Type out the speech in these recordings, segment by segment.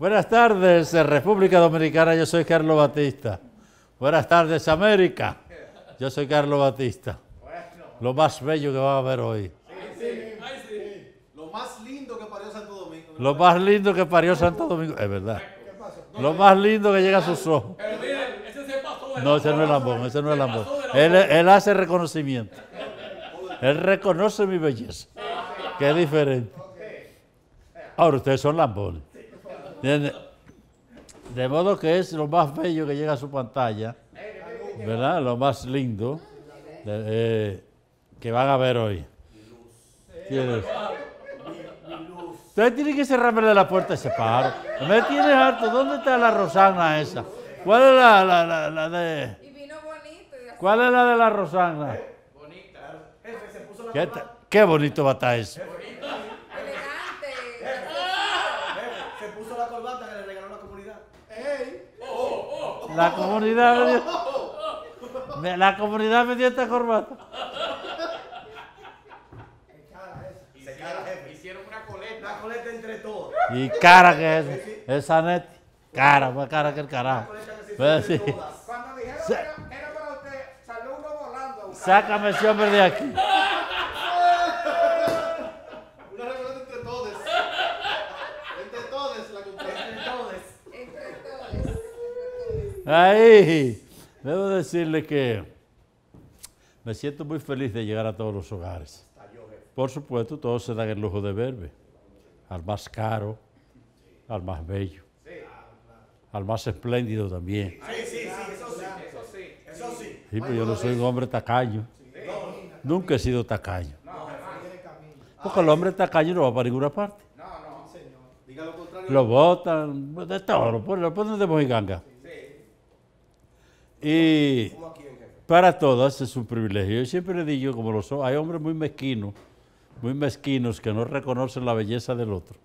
Buenas tardes, eh, República Dominicana. Yo soy Carlos Batista. Buenas tardes, América. Yo soy Carlos Batista. Lo más bello que va a haber hoy. Lo más lindo que parió Santo Domingo. Lo más lindo que parió Santo Domingo. Es verdad. Lo más lindo que llega a sus ojos. No, ese no es Lambón, ese no es Lambón. Él, hace reconocimiento. Él reconoce mi belleza. Qué diferente. Ahora ustedes son Lambones. De, modo que es lo más bello que llega a su pantalla, ¿verdad? Lo más lindo eh, que van a ver hoy. ¿Tienes? Ustedes tienen que cerrarme la puerta ese paro. Me tienes harto. ¿Dónde está la Rosana esa? ¿Cuál es la, la, la, de...? ¿Cuál es la de la Rosana? Bonita. ¿Qué, qué bonito va a estar eso. La comunidad me dio, la comunidad me dio esta corbata. Se cara, Hicieron una coleta. Una coleta entre todos. Y cara que es. Esa neta? Cara, más cara que el carajo. Pues sí. Cuando dijeron que era, era para usted, salió uno volando. Sácame ese hombre de aquí. Ahí, debo decirle que me siento muy feliz de llegar a todos los hogares. Por supuesto, todos se dan el lujo de verme. Al más caro, al más bello, al más espléndido también. Sí, sí, sí, eso sí. Eso sí. Sí, yo no soy un hombre tacaño. Nunca he sido tacaño. Porque el hombre tacaño no va para ninguna parte. No, no, señor. Diga lo contrario. Lo votan, de todo, lo ponen de mojiganga. Y para todas es un privilegio. Yo siempre le digo, como lo son, hay hombres muy mezquinos, muy mezquinos que no reconocen la belleza del otro.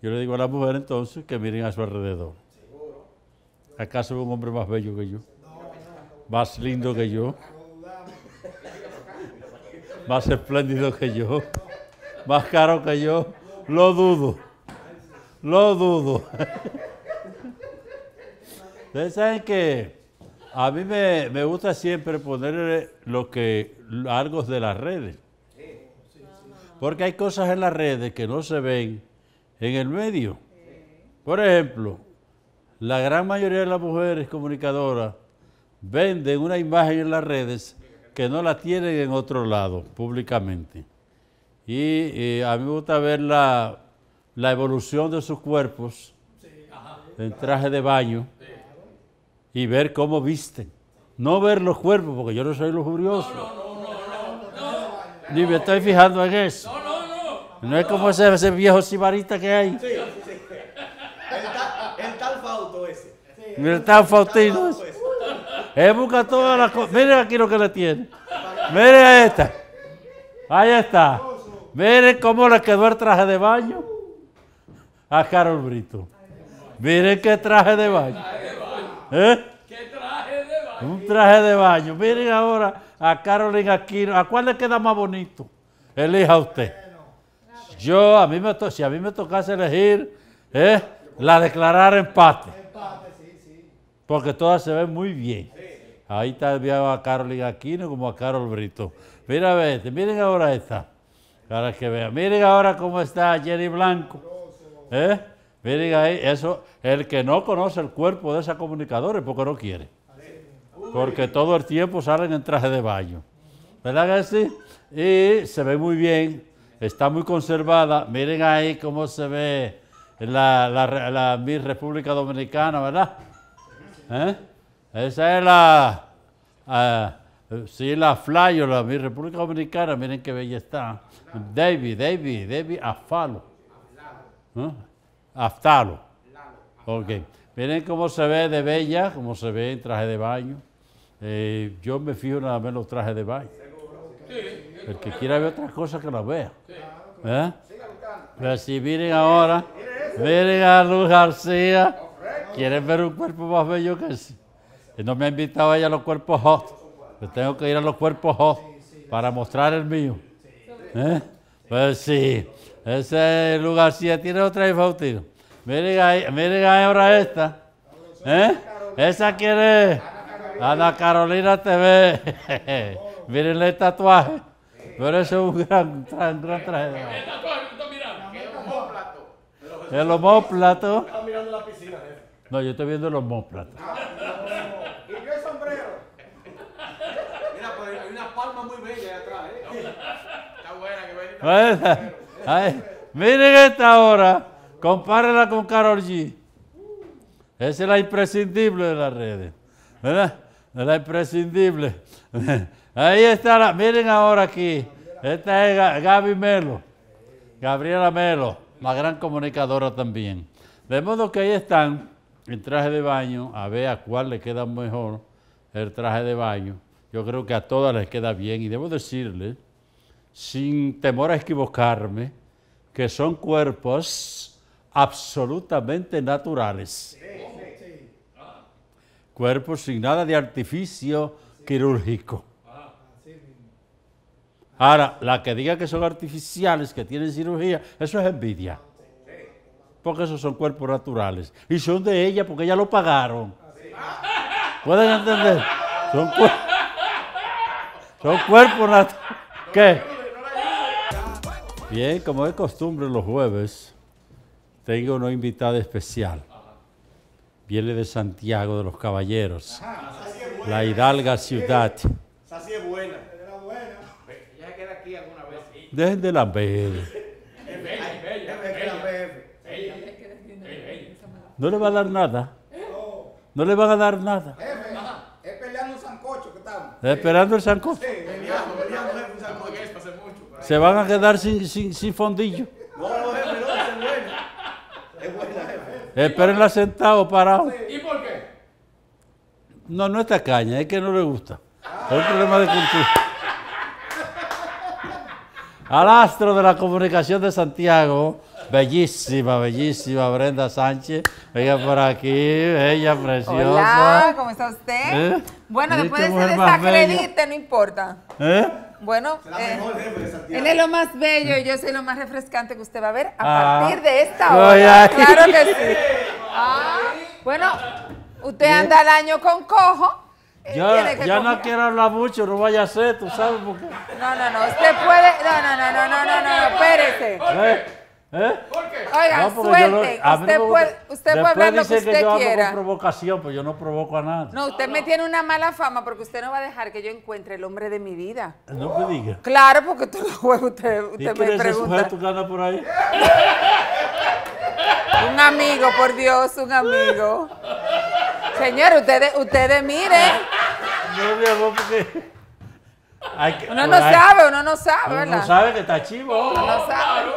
Yo le digo a la mujer entonces que miren a su alrededor. ¿Acaso es un hombre más bello que yo? ¿Más lindo que yo? ¿Más espléndido que yo? ¿Más caro que yo? Lo dudo. Lo dudo. ¿Ustedes saben que a mí me, gusta siempre poner lo que, algo de las redes. Porque hay cosas en las redes que no se ven en el medio. Por ejemplo, la gran mayoría de las mujeres comunicadoras venden una imagen en las redes que no la tienen en otro lado públicamente. Y, eh, a mí me gusta ver la, la evolución de sus cuerpos en traje de baño y ver cómo visten. No ver los cuerpos, porque yo no soy lujurioso. Ni me estoy fijando en eso. No, no, no. No es como ese, ese viejo sibarita que hay. Sí, sí. El, tal Fauto ese. el tal Fautino Él busca todas las cosas. Miren aquí lo que le tiene. Miren a esta. Ahí está. Miren cómo le quedó el traje de baño a Carol Brito. Miren qué traje de baño. ¿Eh? ¿Qué traje de baño? Un traje de baño. Miren ahora a Carolina Aquino. ¿A cuál le queda más bonito? Elija usted. Yo, a mí me si a mí me tocase elegir, ¿eh? la declarar empate. Empate, sí, sí. Porque todas se ven muy bien. Ahí está enviado a Carolina Aquino como a Carol Brito. Mira, miren ahora esta. Para que vean. Miren ahora cómo está Jenny Blanco. ¿Eh? Miren ahí, eso, el que no conoce el cuerpo de esa comunicadora es porque no quiere. Porque todo el tiempo salen en traje de baño. ¿Verdad que sí? Y se ve muy bien, está muy conservada. Miren ahí cómo se ve la, la, República Dominicana, ¿verdad? ¿Eh? Esa es la, ah, sí, la Flyer, la mi República Dominicana, miren qué bella está. David, David, David Afalo. ¿Eh? Aftalo. Ok. Miren cómo se ve de bella, cómo se ve en traje de baño. Eh, yo me fijo nada más en los trajes de baño. El que quiera ver otras cosas que las vea. ¿Eh? Pero si miren ahora, miren a Luz García. ¿Quieren ver un cuerpo más bello que ese? No me ha invitado ella a los cuerpos hot. tengo que ir a los cuerpos hot para mostrar el mío. ¿Eh? Pues sí. Ese lugar sí tiene otra vez Faustino? Miren, miren ahora esta. ¿Eh? Esa quiere Ana Carolina TV. miren el tatuaje. Pero eso es un gran, gran, gran traje. ¿El tatuaje que tú mirando? El homóplato. El homóplato. Estás mirando la piscina, No, yo estoy viendo el homóplato. Ah, ¿Y qué sombrero? Mira, pues hay una palma muy bella ahí atrás, ¿eh? Está buena, que ven miren esta ahora, compárenla con Carol G. Esa es la imprescindible de las redes, ¿verdad? la imprescindible. Ahí está, miren ahora aquí. Esta es Gaby Melo, Gabriela Melo, la gran comunicadora también. De modo que ahí están en traje de baño, a ver a cuál le queda mejor el traje de baño. Yo creo que a todas les queda bien y debo decirles sin temor a equivocarme, que son cuerpos absolutamente naturales. Cuerpos sin nada de artificio quirúrgico. Ahora, la que diga que son artificiales, que tienen cirugía, eso es envidia. Porque esos son cuerpos naturales. Y son de ella porque ella lo pagaron. ¿Pueden entender? Son, son cuerpos naturales. ¿Qué? Bien, como es costumbre los jueves, tengo una invitada especial. Viene de Santiago de los Caballeros, la hidalga ciudad. Esa sí es buena. Ya queda aquí alguna vez. Dejen de la ver. No le va a dar nada. No le van a dar nada. el sancocho que estamos. Esperando el sancocho. Sí. Se van a quedar sin, sin, fondillo. No, no, no, es buena. Es Espérenla sentado, parado. ¿Y por qué? No, no está caña, es que no le gusta. Es un problema de cultura. Al astro de la comunicación de Santiago, bellísima, bellísima Brenda Sánchez. Venga por aquí, bella, preciosa. Hola, ¿cómo está usted? ¿Eh? Bueno, después de ser desacredite, no importa. ¿Eh? Bueno, eh, eh, pues, él es lo más bello y yo soy lo más refrescante que usted va a ver a ah. partir de esta hora. Claro que sí. Ah, bueno, usted anda al año con cojo. Yo, ya no quiero hablar mucho, no vaya a ser, tú sabes por qué. No, no, no, usted puede. No, no, no, no, no, no, no, espérese. ¿Eh? ¿Eh? Oiga, suerte. usted, puede, hablar lo que usted que yo quiera. Hablo provocación, pues yo no provoco a nada. No, usted me tiene una mala fama porque usted no va a dejar que yo encuentre el hombre de mi vida. No me diga. Claro, porque tú lo usted, usted me pregunta. Ese sujeto que anda por ahí? un amigo, por Dios, un amigo. Señor, ustedes, ustedes miren. No, mi amor, porque uno no sabe, uno no sabe, ¿verdad? Uno sabe que está chivo. uno no sabe.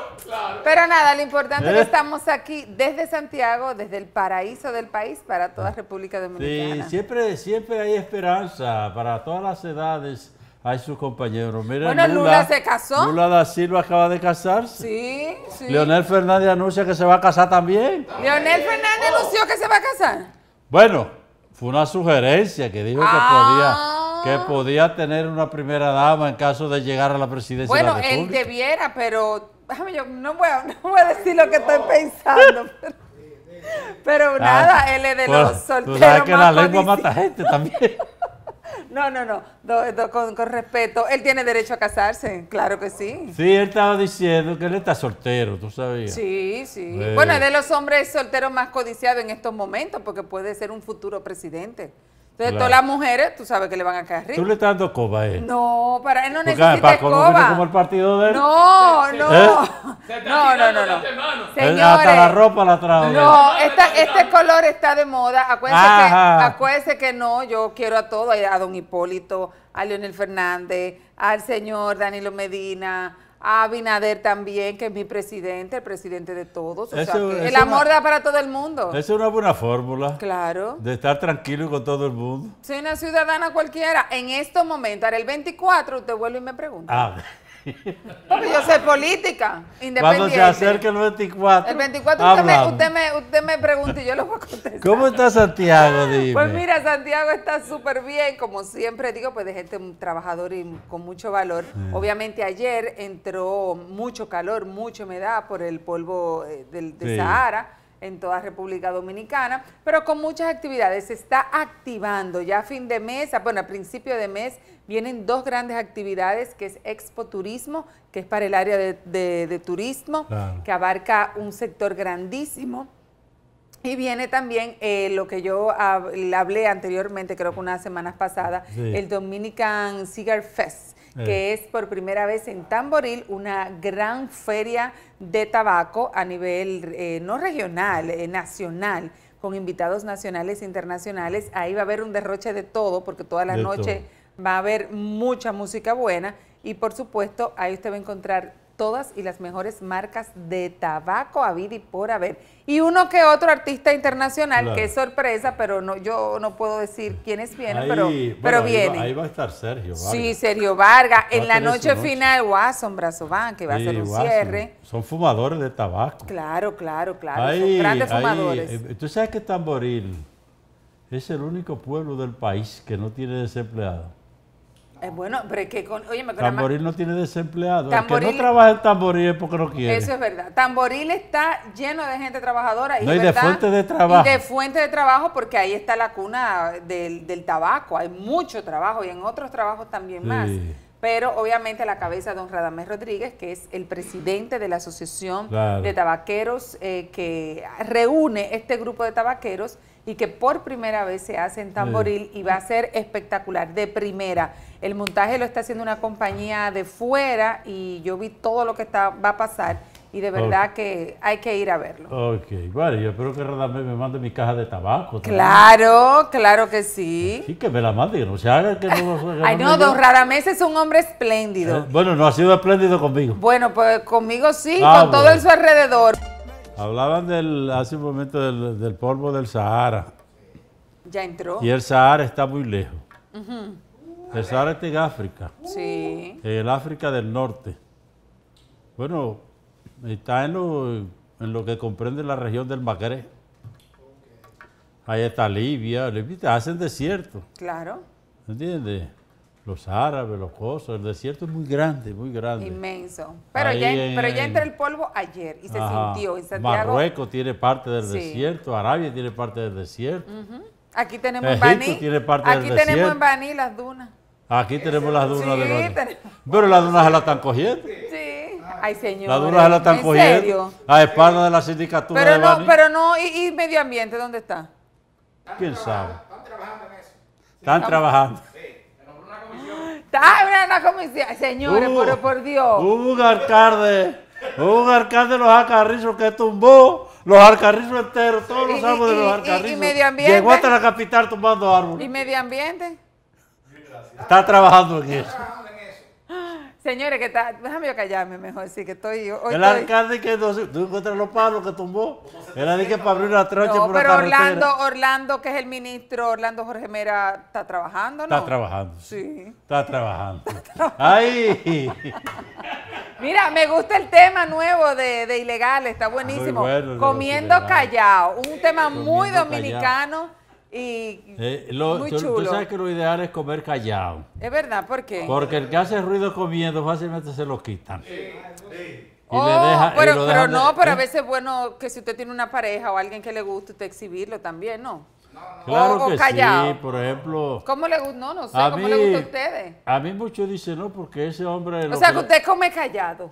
Pero nada, lo importante es que ¿Eh? estamos aquí desde Santiago, desde el paraíso del país para toda ah. República Dominicana. Sí, siempre, siempre hay esperanza para todas las edades. Hay sus compañeros. Mira, bueno, Lula, se casó. Lula da Silva acaba de casarse. Sí, sí. Leonel Fernández anuncia que se va a casar también. Leonel Fernández anunció que se va a casar. Bueno, fue una sugerencia que dijo que podía ah que ah. podía tener una primera dama en caso de llegar a la presidencia bueno, de la República. él debiera, pero yo no voy, a, no voy a decir lo que estoy pensando. Pero, ah, nada, él es de pues, los solteros. Tú sabes que la lengua mata gente también. No, no, no, con, respeto. Él tiene derecho a casarse, claro que sí. Sí, él estaba diciendo que él está soltero, tú sabías. Sí, sí. Eh. Bueno, es de los hombres solteros más codiciados en estos momentos porque puede ser un futuro presidente. Entonces, todas las mujeres, tú sabes que le van a caer ricas. ¿Tú le estás dando a él? No, para él no necesita para Como el partido de él. No, ¿Eh? no. No, no, no, no. Señores, la ropa la trajo. No, esta, este color está de moda. Acuérdese que, que no, yo quiero a todos, a don Hipólito, a Leonel Fernández, al señor Danilo Medina, a Abinader también, que es mi presidente, el presidente de todos. O sea, el amor da para todo el mundo. Esa es una buena fórmula. Claro. De estar tranquilo con todo el mundo. Soy una ciudadana cualquiera. En estos momentos, ahora el 24, usted vuelve y me pregunta. Ah. yo sé política, independiente. Cuando se acerque el 24. El 24 usted me, usted me, pregunta y yo lo voy a contestar. ¿Cómo está Santiago? Pues mira, Santiago está súper bien, como siempre digo, pues de gente trabajadora y con mucho valor. Obviamente ayer entró mucho calor, mucha humedad por el polvo eh, del, de Sahara en toda República Dominicana, pero con muchas actividades. Se está activando ya a fin de mes, bueno, a principio de mes, vienen dos grandes actividades, que es Expo Turismo, que es para el área de, turismo, que abarca un sector grandísimo. Y viene también eh, lo que yo hablé anteriormente, creo que unas semanas pasadas, el Dominican Cigar Fest, que eh. es por primera vez en Tamboril una gran feria de tabaco a nivel eh, no regional, eh, nacional, con invitados nacionales e internacionales. Ahí va a haber un derroche de todo, porque toda la noche va a haber mucha música buena y por supuesto ahí usted va a encontrar todas y las mejores marcas de tabaco a vida y por haber. Y uno que otro artista internacional, que es sorpresa, pero no, yo no puedo decir quiénes vienen, pero, pero vienen. ahí va, a estar Sergio Vargas. Sí, Sergio Vargas. En la noche, final, Watson Van, que va a ser un cierre. Son fumadores de tabaco. Claro, claro, claro. son grandes fumadores. Eh, Tú sabes que Tamboril es el único pueblo del país que no tiene desempleado. Eh, bueno, pero que con, oye, Tamboril no tiene desempleado. que no trabaja en Tamboril porque no quiere. Eso es verdad. Tamboril está lleno de gente trabajadora. Y de fuente de trabajo. Y de fuente de trabajo porque ahí está la cuna del, tabaco. Hay mucho trabajo y en otros trabajos también más pero obviamente la cabeza de don Radamés Rodríguez, que es el presidente de la Asociación de Tabaqueros, eh, que reúne este grupo de tabaqueros y que por primera vez se hace en Tamboril y va a ser espectacular, de primera. El montaje lo está haciendo una compañía de fuera y yo vi todo lo que va a pasar y de verdad que hay que ir a verlo. Ok, bueno, yo espero que Radamés me mande mi caja de tabaco. Claro, claro que sí. Pues sí, que me la mande, que no se haga que no Ay, no, don Radamés es un hombre espléndido. Eh, bueno, no ha sido espléndido conmigo. Bueno, pues conmigo sí, ah, con todo el su alrededor. Hablaban del, hace un momento del, polvo del Sahara. Ya entró. Y el Sahara está muy lejos. De pues en África. Sí. El África del Norte. Bueno, está en lo, que comprende la región del Magreb. Ahí está Libia, Libia hacen desierto. Claro. ¿Entiendes? Los árabes, los cosos, el desierto es muy grande, muy grande. Inmenso. Pero, ya, entra el polvo ayer y se sintió Marruecos tiene parte del desierto, Arabia tiene parte del desierto. Aquí tenemos Baní. Aquí tenemos en Baní las dunas. Aquí tenemos las dunas de Pero las dunas se las están cogiendo. Sí. Ay, señor. Las dunas las están cogiendo. A espaldas de la sindicatura pero no, Pero no, ¿y, ¿y, medio ambiente dónde está? ¿Quién sabe? Están trabajando en eso. Están trabajando. trabajando. en una comisión. Ah, Señores, comisión. por, por Dios. Hubo un alcalde, hubo un alcalde de los arcarrizos que tumbó los alcarrizos enteros, todos los árboles de los alcarrizos. Y, medio ambiente. Llegó hasta la capital tumbando árboles. ¿Y medio ambiente? Está trabajando en eso. Señores, que está, déjame yo callarme mejor, sí, que estoy... el alcalde que no, tú encuentras los palos que tumbó, El de que para abrir una trocha no, pero Orlando, Orlando, que es el ministro, Orlando Jorge Mera, ¿está trabajando no? Está trabajando. Sí. Está trabajando. ¡Ay! Mira, me gusta el tema nuevo de, ilegales, está buenísimo. Comiendo callado, un tema muy dominicano. Y eh, lo, sabes que lo ideal es comer callado. Es verdad, ¿por qué? Porque el que hace ruido comiendo fácilmente se lo quitan. Sí, Y le oh, pero, no, pero a ¿eh? veces es bueno que si usted tiene una pareja o alguien que le guste, usted exhibirlo también, ¿no? no, Claro o, que callado. sí, por ejemplo. ¿Cómo le gusta? No, no sé, ¿cómo le gusta a ustedes? A mí mucho dicen, no, porque ese hombre... O sea, que, usted come callado.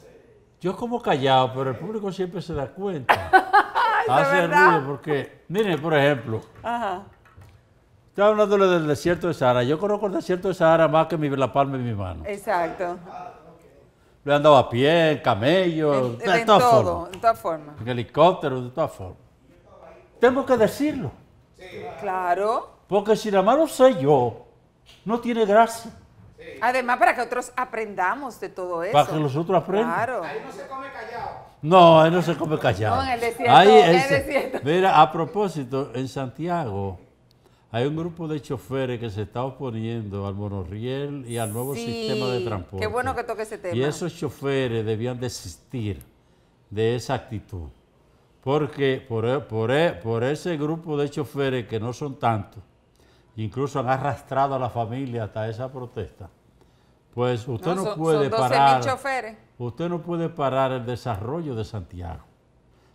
Yo como callado, pero el público siempre se da cuenta. hace ruido porque, miren, por ejemplo, Ajá. Estoy hablando del desierto de Sahara. Yo conozco el desierto de Sahara más que mi, la palma de mi mano. Exacto. Lo he andado a pie, en camello, en, todo, De todas formas. En helicóptero, de todas formas. Tengo que decirlo. Claro. Porque si la mano soy yo, no tiene gracia. Además, para que otros aprendamos de todo eso. Para que los otros aprendan. Claro. Ahí no se come callado. No, ahí no se come callado. No, en el desierto. Ahí, en el desierto. Mira, a propósito, en Santiago hay un grupo de choferes que se está oponiendo al monorriel y al nuevo sistema de transporte. Qué bueno que toque ese tema. Y esos choferes debían desistir de esa actitud. Porque e, e, por, ese grupo de choferes que no son tantos, incluso han arrastrado a la familia hasta esa protesta, pues usted no, puede Usted no puede parar el desarrollo de Santiago.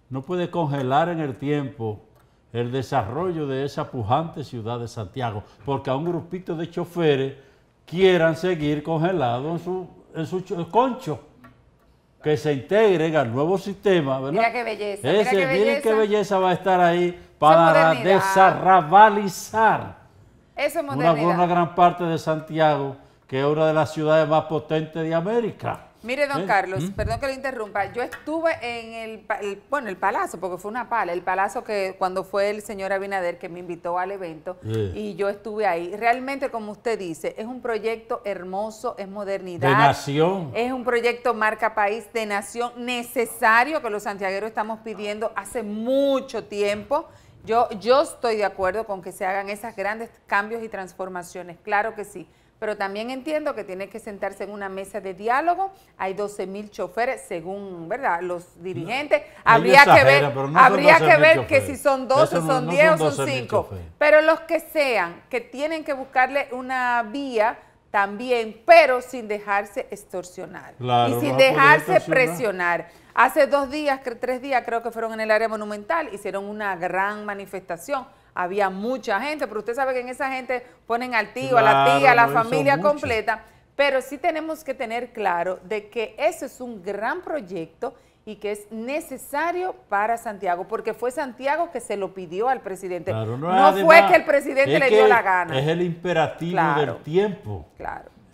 No puede congelar en el tiempo el desarrollo de esa pujante ciudad de Santiago, porque a un grupito de choferes quieran seguir congelados en su, concho, que se integren al nuevo sistema, ¿verdad? Mira qué belleza. mira qué belleza. qué belleza va a estar ahí para desarrabalizar una gran parte de Santiago, que es una de las ciudades más potentes de América. Mire, don Carlos, perdón que le interrumpa. Yo estuve en el, bueno, el palazo, porque fue una pala, el palazo que cuando fue el señor Abinader que me invitó al evento eh. y yo estuve ahí. Realmente, como usted dice, es un proyecto hermoso, es modernidad. De nación. Es un proyecto marca país de nación necesario que los santiagueros estamos pidiendo hace mucho tiempo. Yo, yo estoy de acuerdo con que se hagan esos grandes cambios y transformaciones, claro que sí pero también entiendo que tiene que sentarse en una mesa de diálogo. Hay 12 mil choferes, según verdad los dirigentes. habría que ver, habría que, ver que si son 12, son 10 o son, 5. Pero los que sean, que tienen que buscarle una vía también, pero sin dejarse extorsionar y sin dejarse presionar. Hace dos días, tres días creo que fueron en el área monumental, hicieron una gran manifestación había mucha gente, pero usted sabe que en esa gente ponen al tío, a la tía, a la familia completa. Pero sí tenemos que tener claro de que ese es un gran proyecto y que es necesario para Santiago, porque fue Santiago que se lo pidió al presidente. no, fue que el presidente le dio la gana. Es el imperativo del tiempo.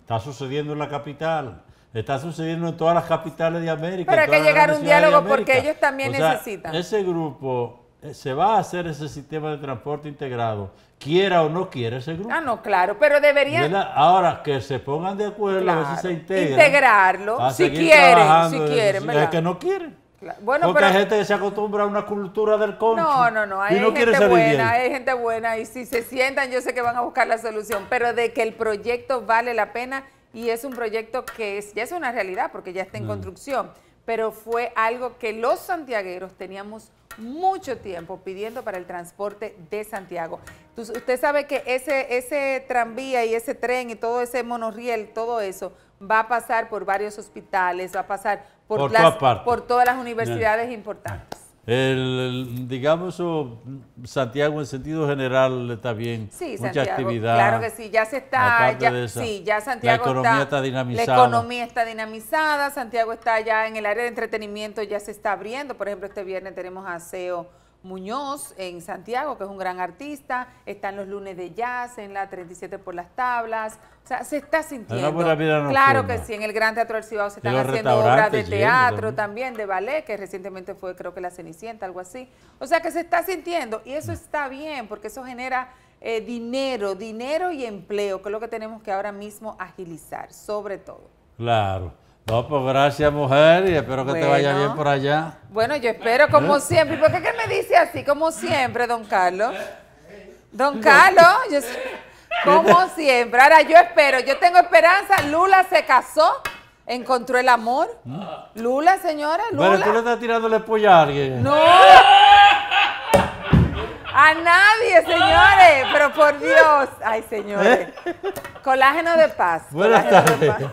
Está sucediendo en la capital. Está sucediendo en todas las capitales de América. Pero hay que llegar a un diálogo porque ellos también necesitan. Ese grupo eh, se va a hacer ese sistema de transporte integrado, quiera o no quiere ese grupo. Ah, no, claro, pero deberían... Ahora, que se pongan de acuerdo, a ver si se integran. Integrarlo, si quieren, si quieren. Es que no quieren. Bueno, Porque hay gente que se acostumbra a una cultura del concho. No, no, no. Hay gente buena, hay gente buena. Y si se sientan, yo sé que van a buscar la solución. Pero de que el proyecto vale la pena y es un proyecto que ya es una realidad porque ya está en mm. construcción. Pero fue algo que los santiagueros teníamos mucho tiempo pidiendo para el transporte de Santiago. usted sabe que ese, ese tranvía y ese tren y todo ese monorriel, todo eso, va a pasar por varios hospitales, va a pasar por, por todas las universidades importantes. El, digamos, Santiago en sentido general está bien. Sí, mucha actividad. Claro que sí, ya se está. Ya, sí, ya Santiago está, dinamizada. La economía está dinamizada. Santiago está ya en el área de entretenimiento, ya se está abriendo. Por ejemplo, este viernes tenemos aseo Muñoz en Santiago, que es un gran artista, están los lunes de jazz en la 37 por las tablas, o sea, se está sintiendo. claro que sí, en el Gran Teatro del Cibao se están haciendo obras de teatro también. de ballet, que recientemente fue creo que La Cenicienta, algo así. O sea, que se está sintiendo y eso mm. está bien porque eso genera eh, dinero, dinero y empleo, que es lo que tenemos que ahora mismo agilizar, sobre todo. Claro. No, pues gracias, mujer, y espero que te vaya bien por allá. Bueno, yo espero como ¿Eh? siempre. ¿Por qué que me dice así como siempre, don Carlos? Don Carlos, como siempre. Ahora yo espero, yo tengo esperanza. Lula se casó, encontró el amor. Mm. Lula, señora, Lula. Bueno, tú le estás tirando la pollo a alguien. No. A nadie, señores, pero por Dios. Ay, señores. ¿Eh? Colágeno de paz. Buenas tardes.